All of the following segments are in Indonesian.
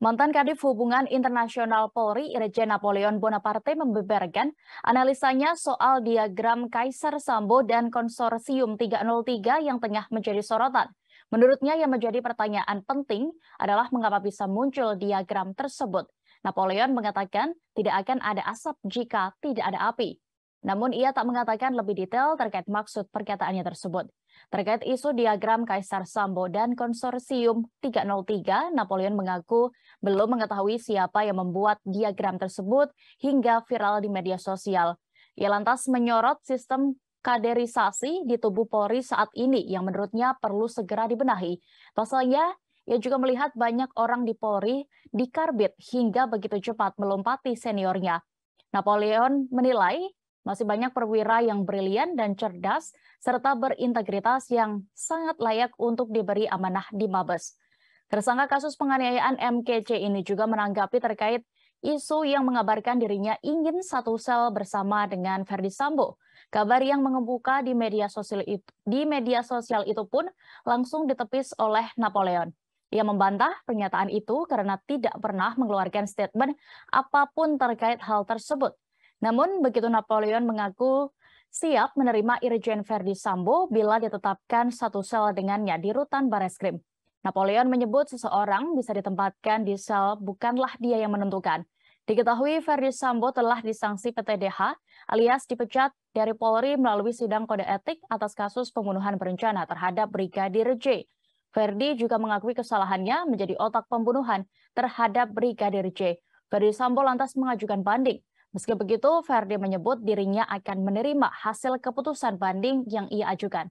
Mantan Kadif Hubungan Internasional Polri Irjen Napoleon Bonaparte membeberkan analisanya soal diagram Kaisar Sambo dan konsorsium 303 yang tengah menjadi sorotan. Menurutnya yang menjadi pertanyaan penting adalah mengapa bisa muncul diagram tersebut. Napoleon mengatakan tidak akan ada asap jika tidak ada api. Namun ia tak mengatakan lebih detail terkait maksud perkataannya tersebut. Terkait isu diagram Kaisar Sambo dan konsorsium 303, Napoleon mengaku belum mengetahui siapa yang membuat diagram tersebut hingga viral di media sosial. Ia lantas menyorot sistem kaderisasi di tubuh Polri saat ini yang menurutnya perlu segera dibenahi. Pasalnya, ia juga melihat banyak orang di Polri dikarbit hingga begitu cepat melompati seniornya. Napoleon menilai masih banyak perwira yang brilian dan cerdas, serta berintegritas yang sangat layak untuk diberi amanah di Mabes. Tersangka kasus penganiayaan MKC ini juga menanggapi terkait isu yang mengabarkan dirinya ingin satu sel bersama dengan Ferdi Sambo. Kabar yang mengembuka di media sosial itu, di media sosial itu pun langsung ditepis oleh Napoleon. Ia membantah pernyataan itu karena tidak pernah mengeluarkan statement apapun terkait hal tersebut. Namun, begitu Napoleon mengaku siap menerima Irjen Ferdi Sambo bila ditetapkan satu sel dengannya di rutan Bareskrim. Napoleon menyebut seseorang bisa ditempatkan di sel bukanlah dia yang menentukan. Diketahui Ferdi Sambo telah disanksi PTDH alias dipecat dari Polri melalui sidang kode etik atas kasus pembunuhan berencana terhadap Brigadir J. Ferdi juga mengakui kesalahannya menjadi otak pembunuhan terhadap Brigadir J. Ferdi Sambo lantas mengajukan banding. Meski begitu, Ferdi menyebut dirinya akan menerima hasil keputusan banding yang ia ajukan.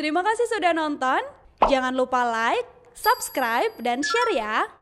Terima kasih sudah nonton. Jangan lupa like, subscribe, dan share ya.